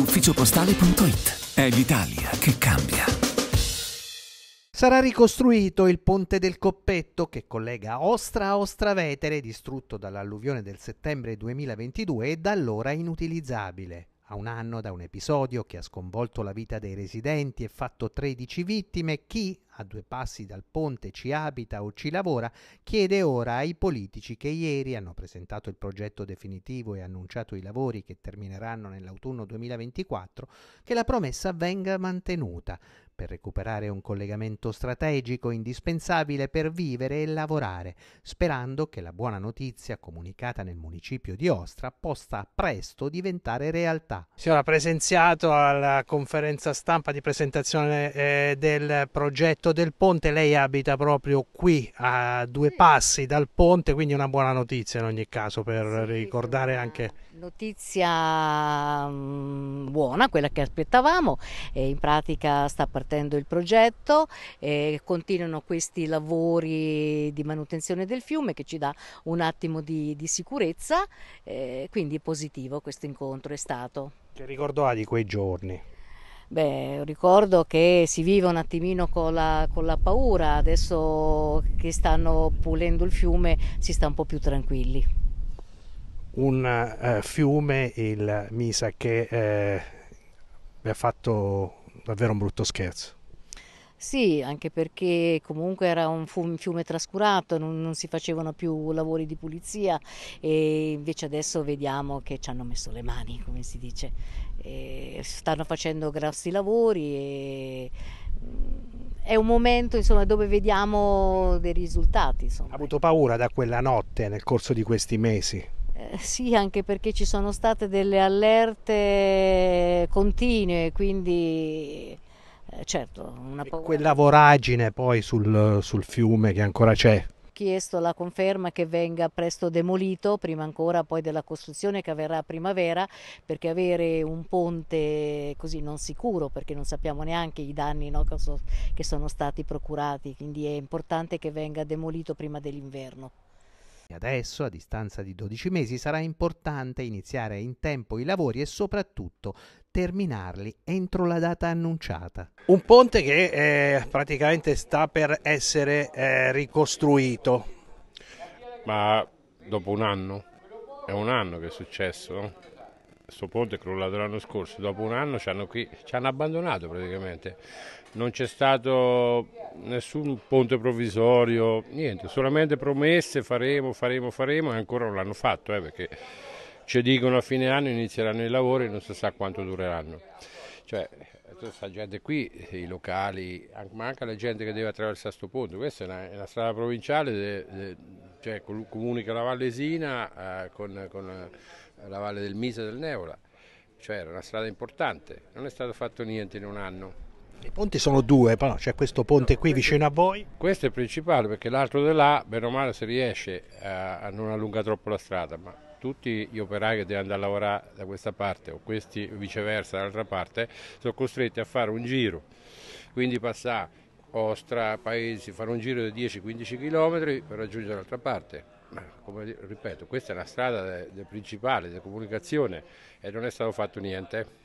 ufficiopostale.it. È l'Italia che cambia. Sarà ricostruito il ponte del Coppetto che collega Ostra a Ostravetere, distrutto dall'alluvione del settembre 2022 e da allora inutilizzabile. A un anno da un episodio che ha sconvolto la vita dei residenti e fatto 13 vittime, chi a due passi dal ponte, ci abita o ci lavora, chiede ora ai politici che ieri hanno presentato il progetto definitivo e annunciato i lavori che termineranno nell'autunno 2024 che la promessa venga mantenuta per recuperare un collegamento strategico indispensabile per vivere e lavorare, sperando che la buona notizia comunicata nel municipio di Ostra possa presto diventare realtà. Si era presenziato alla conferenza stampa di presentazione eh, del progetto Porto del Ponte, lei abita proprio qui a due sì. passi dal ponte, quindi una buona notizia in ogni caso per sì, ricordare anche... Notizia mm, buona, quella che aspettavamo, in pratica sta partendo il progetto, eh, continuano questi lavori di manutenzione del fiume che ci dà un attimo di, di sicurezza, quindi è positivo questo incontro, è stato. Che ricordo ha di quei giorni? Beh, ricordo che si vive un attimino con la, con la, paura, adesso che stanno pulendo il fiume si sta un po' più tranquilli. Un uh, fiume, il Misa, che eh, mi ha fatto davvero un brutto scherzo. Sì, anche perché comunque era un fiume trascurato, non, non, si facevano più lavori di pulizia e invece adesso vediamo che ci hanno messo le mani, come si dice. E eh, stanno facendo grossi lavori e è un momento insomma, dove vediamo dei risultati. Insomma. Ha avuto paura da quella notte nel corso di questi mesi? Eh, sì, anche perché ci sono state delle allerte continue, quindi eh, certo, una paura. quella voragine poi sul, sul fiume che ancora c'è chiesto la conferma che venga presto demolito, prima ancora poi della costruzione che avverrà a primavera, perché avere un ponte così non sicuro, perché non sappiamo neanche i danni no, che sono stati procurati, quindi è importante che venga demolito prima dell'inverno. Adesso, a distanza di 12 mesi, sarà importante iniziare in tempo i lavori e soprattutto terminarli entro la data annunciata. Un ponte che eh, praticamente sta per essere eh, ricostruito. Ma dopo un anno? È un anno che è successo, no? questo ponte è crollato l'anno scorso, dopo un anno ci hanno, qui, ci hanno abbandonato praticamente, non c'è stato nessun ponte provvisorio, niente, solamente promesse faremo, faremo, faremo e ancora non l'hanno fatto eh, perché ci dicono a fine anno inizieranno i lavori e non si sa quanto dureranno. Cioè, questa gente qui, i locali, manca la gente che deve attraversare questo ponte, questa è una, è una strada provinciale de, de, cioè comunica la Vallesina eh, con, con, eh, la Valle del Misa e del Nevola, cioè era una strada importante, non è stato fatto niente in un anno. I ponti sono due, però c'è questo ponte no, qui questo, vicino a voi. Questo è il principale perché l'altro di là, bene o male, si riesce a, eh, a non allungare troppo la strada, ma tutti gli operai che devono andare a lavorare da questa parte o questi viceversa dall'altra parte sono costretti a fare un giro, quindi passare Ostra, paesi, fare un giro di 10-15 km per raggiungere l'altra parte. Come ripeto, questa è la strada del principale, della comunicazione e non è stato fatto niente.